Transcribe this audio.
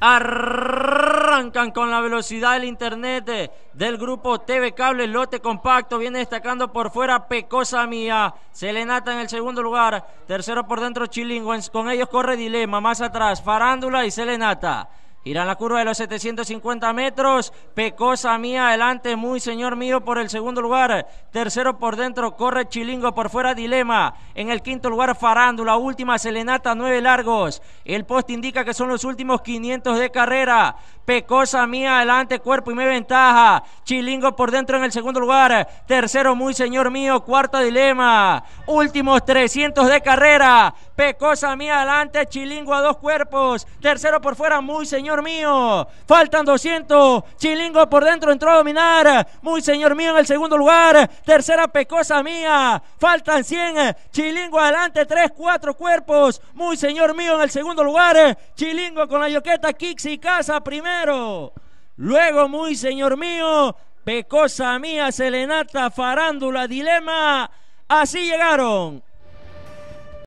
Arrancan con la velocidad del internet del grupo TV Cable Lote Compacto. Viene destacando por fuera Pecosa Mía. Selenata en el segundo lugar. Tercero por dentro Chilingüens. Con ellos corre Dilema. Más atrás Farándula y Selenata. Irá la curva de los 750 metros. Pecosa mía adelante, muy señor mío por el segundo lugar. Tercero por dentro, corre Chilingo por fuera, Dilema. En el quinto lugar, Farándula. Última, Selenata, nueve largos. El post indica que son los últimos 500 de carrera. Pecosa mía adelante, cuerpo y me ventaja. Chilingo por dentro en el segundo lugar. Tercero, muy señor mío. Cuarto dilema. Últimos 300 de carrera. Pecosa mía adelante, Chilingo a dos cuerpos. Tercero por fuera, muy señor mío. Faltan 200. Chilingo por dentro entró a dominar. Muy señor mío en el segundo lugar. Tercera, Pecosa mía. Faltan 100. Chilingo adelante, tres, cuatro cuerpos. Muy señor mío en el segundo lugar. Chilingo con la yoqueta, y Casa primero. Luego, muy señor mío, pecosa mía, selenata farándula, dilema. Así llegaron